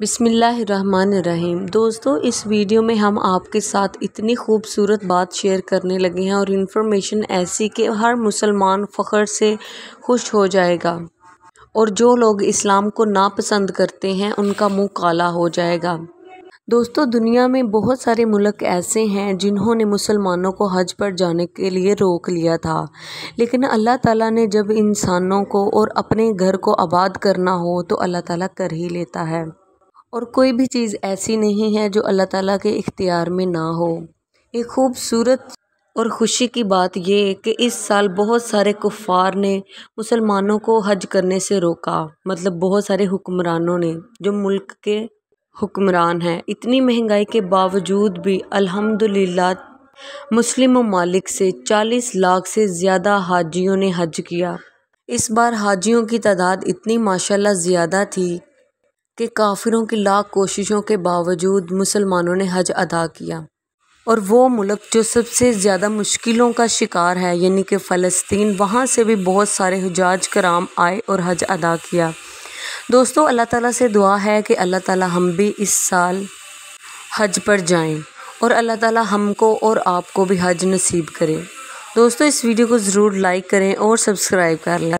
बिसमीम दोस्तों इस वीडियो में हम आपके साथ इतनी खूबसूरत बात शेयर करने लगे हैं और इन्फॉर्मेशन ऐसी कि हर मुसलमान फ़ख्र से खुश हो जाएगा और जो लोग इस्लाम को नापसंद करते हैं उनका मुंह काला हो जाएगा दोस्तों दुनिया में बहुत सारे मुल्क ऐसे हैं जिन्होंने मुसलमानों को हज पर जाने के लिए रोक लिया था लेकिन अल्लाह ताला ने जब इंसानों को और अपने घर को आबाद करना हो तो अल्लाह ताला कर ही लेता है और कोई भी चीज़ ऐसी नहीं है जो अल्लाह ताला के इख्तियार में ना हो एक खूबसूरत और ख़ुशी की बात यह कि इस साल बहुत सारे कुफ़ार ने मुसलमानों को हज करने से रोका मतलब बहुत सारे हुक्मरानों ने जो मुल्क के हुक्मरान हैं इतनी महंगाई के बावजूद भी अल्हम्दुलिल्लाह मुस्लिम ममालिक से 40 लाख से ज़्यादा हाजियों ने हज किया इस बार हाजियों की तादाद इतनी माशाल्लाह ज़्यादा थी कि काफिरों की लाख कोशिशों के बावजूद मुसलमानों ने हज अदा किया और वो मुल्क जो सबसे ज़्यादा मुश्किलों का शिकार है यानी कि फ़लस्तीन वहाँ से भी बहुत सारे हजाज कराम आए और हज अदा किया दोस्तों अल्लाह ताला से दुआ है कि अल्लाह ताला हम भी इस साल हज पर जाएं और अल्लाह ताला हमको और आपको भी हज नसीब करें दोस्तों इस वीडियो को ज़रूर लाइक करें और सब्सक्राइब कर लें